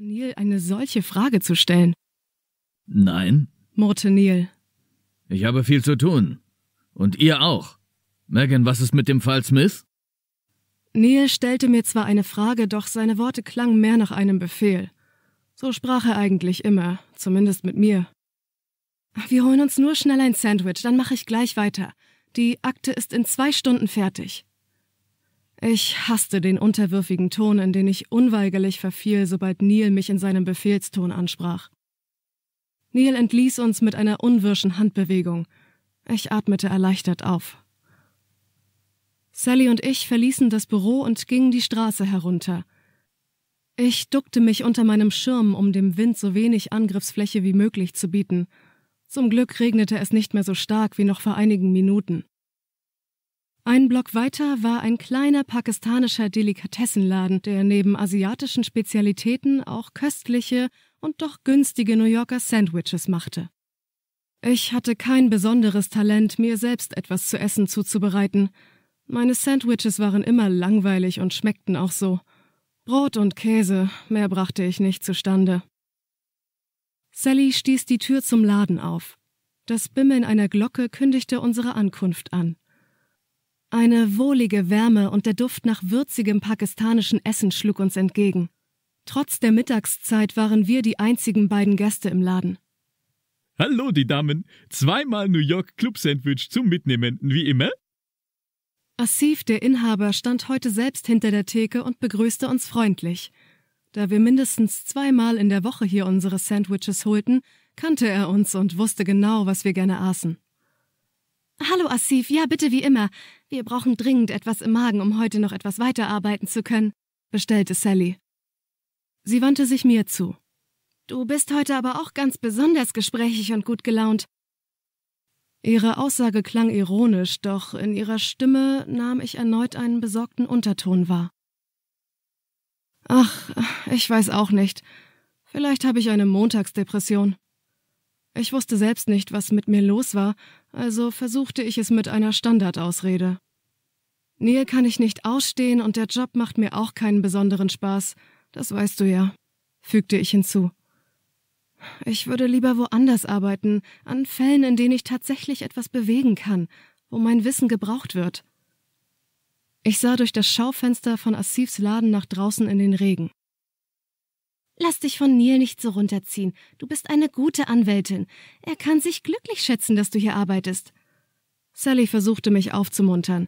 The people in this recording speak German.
Neil eine solche Frage zu stellen. Nein, murrte Neil. Ich habe viel zu tun. Und ihr auch. Megan, was ist mit dem Fall Smith? Neil stellte mir zwar eine Frage, doch seine Worte klangen mehr nach einem Befehl. So sprach er eigentlich immer, zumindest mit mir. Wir holen uns nur schnell ein Sandwich, dann mache ich gleich weiter. Die Akte ist in zwei Stunden fertig. Ich hasste den unterwürfigen Ton, in den ich unweigerlich verfiel, sobald Neil mich in seinem Befehlston ansprach. Neil entließ uns mit einer unwirschen Handbewegung. Ich atmete erleichtert auf. Sally und ich verließen das Büro und gingen die Straße herunter. Ich duckte mich unter meinem Schirm, um dem Wind so wenig Angriffsfläche wie möglich zu bieten. Zum Glück regnete es nicht mehr so stark wie noch vor einigen Minuten. Ein Block weiter war ein kleiner pakistanischer Delikatessenladen, der neben asiatischen Spezialitäten auch köstliche und doch günstige New Yorker Sandwiches machte. Ich hatte kein besonderes Talent, mir selbst etwas zu essen zuzubereiten. Meine Sandwiches waren immer langweilig und schmeckten auch so. Brot und Käse, mehr brachte ich nicht zustande. Sally stieß die Tür zum Laden auf. Das Bimmeln einer Glocke kündigte unsere Ankunft an. Eine wohlige Wärme und der Duft nach würzigem pakistanischen Essen schlug uns entgegen. Trotz der Mittagszeit waren wir die einzigen beiden Gäste im Laden. Hallo, die Damen. Zweimal New York Club Sandwich zum Mitnehmen, wie immer? Asif, der Inhaber, stand heute selbst hinter der Theke und begrüßte uns freundlich. Da wir mindestens zweimal in der Woche hier unsere Sandwiches holten, kannte er uns und wusste genau, was wir gerne aßen. Hallo Asif, ja bitte wie immer. Wir brauchen dringend etwas im Magen, um heute noch etwas weiterarbeiten zu können, bestellte Sally. Sie wandte sich mir zu. Du bist heute aber auch ganz besonders gesprächig und gut gelaunt. Ihre Aussage klang ironisch, doch in ihrer Stimme nahm ich erneut einen besorgten Unterton wahr. Ach, ich weiß auch nicht. Vielleicht habe ich eine Montagsdepression, ich wusste selbst nicht, was mit mir los war, also versuchte ich es mit einer Standardausrede. Neil kann ich nicht ausstehen und der Job macht mir auch keinen besonderen Spaß, das weißt du ja, fügte ich hinzu. Ich würde lieber woanders arbeiten, an Fällen, in denen ich tatsächlich etwas bewegen kann, wo mein Wissen gebraucht wird. Ich sah durch das Schaufenster von Asifs Laden nach draußen in den Regen. Lass dich von Neil nicht so runterziehen. Du bist eine gute Anwältin. Er kann sich glücklich schätzen, dass du hier arbeitest. Sally versuchte mich aufzumuntern.